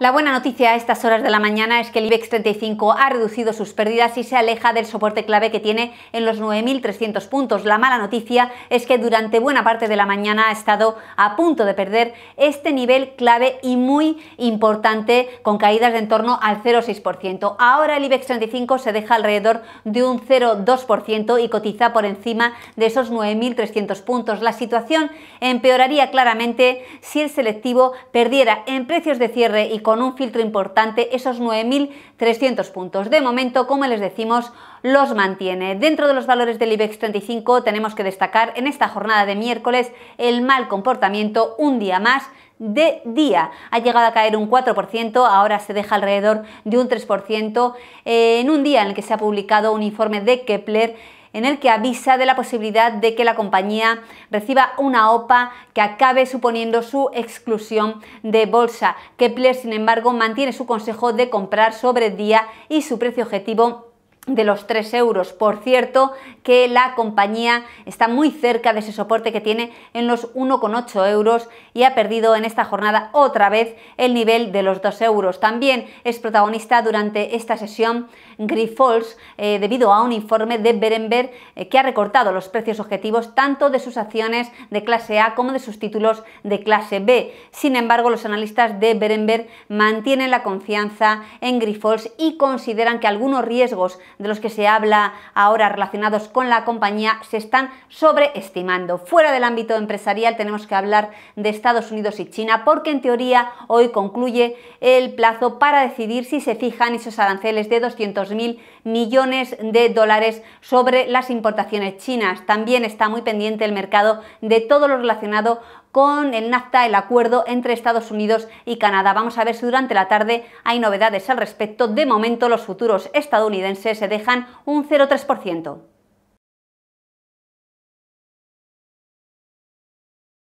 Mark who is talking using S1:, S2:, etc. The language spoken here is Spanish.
S1: La buena noticia a estas horas de la mañana es que el IBEX 35 ha reducido sus pérdidas y se aleja del soporte clave que tiene en los 9.300 puntos. La mala noticia es que durante buena parte de la mañana ha estado a punto de perder este nivel clave y muy importante con caídas de en torno al 0,6%. Ahora el IBEX 35 se deja alrededor de un 0,2% y cotiza por encima de esos 9.300 puntos. La situación empeoraría claramente si el selectivo perdiera en precios de cierre y con un filtro importante esos 9.300 puntos. De momento, como les decimos, los mantiene. Dentro de los valores del IBEX 35 tenemos que destacar en esta jornada de miércoles el mal comportamiento un día más de día. Ha llegado a caer un 4%, ahora se deja alrededor de un 3% en un día en el que se ha publicado un informe de Kepler en el que avisa de la posibilidad de que la compañía reciba una OPA que acabe suponiendo su exclusión de bolsa. Kepler, sin embargo, mantiene su consejo de comprar sobre día y su precio objetivo de los 3 euros. Por cierto, que la compañía está muy cerca de ese soporte que tiene en los 1,8 euros y ha perdido en esta jornada otra vez el nivel de los 2 euros. También es protagonista durante esta sesión Grifols eh, debido a un informe de Berenberg eh, que ha recortado los precios objetivos tanto de sus acciones de clase A como de sus títulos de clase B. Sin embargo, los analistas de Berenberg mantienen la confianza en Grifols y consideran que algunos riesgos de los que se habla ahora relacionados con la compañía se están sobreestimando. Fuera del ámbito empresarial tenemos que hablar de Estados Unidos y China porque en teoría hoy concluye el plazo para decidir si se fijan esos aranceles de 200.000 millones de dólares sobre las importaciones chinas. También está muy pendiente el mercado de todo lo relacionado con el NAFTA, el acuerdo entre Estados Unidos y Canadá. Vamos a ver si durante la tarde hay novedades al respecto. De momento los futuros estadounidenses se dejan un 0,3%.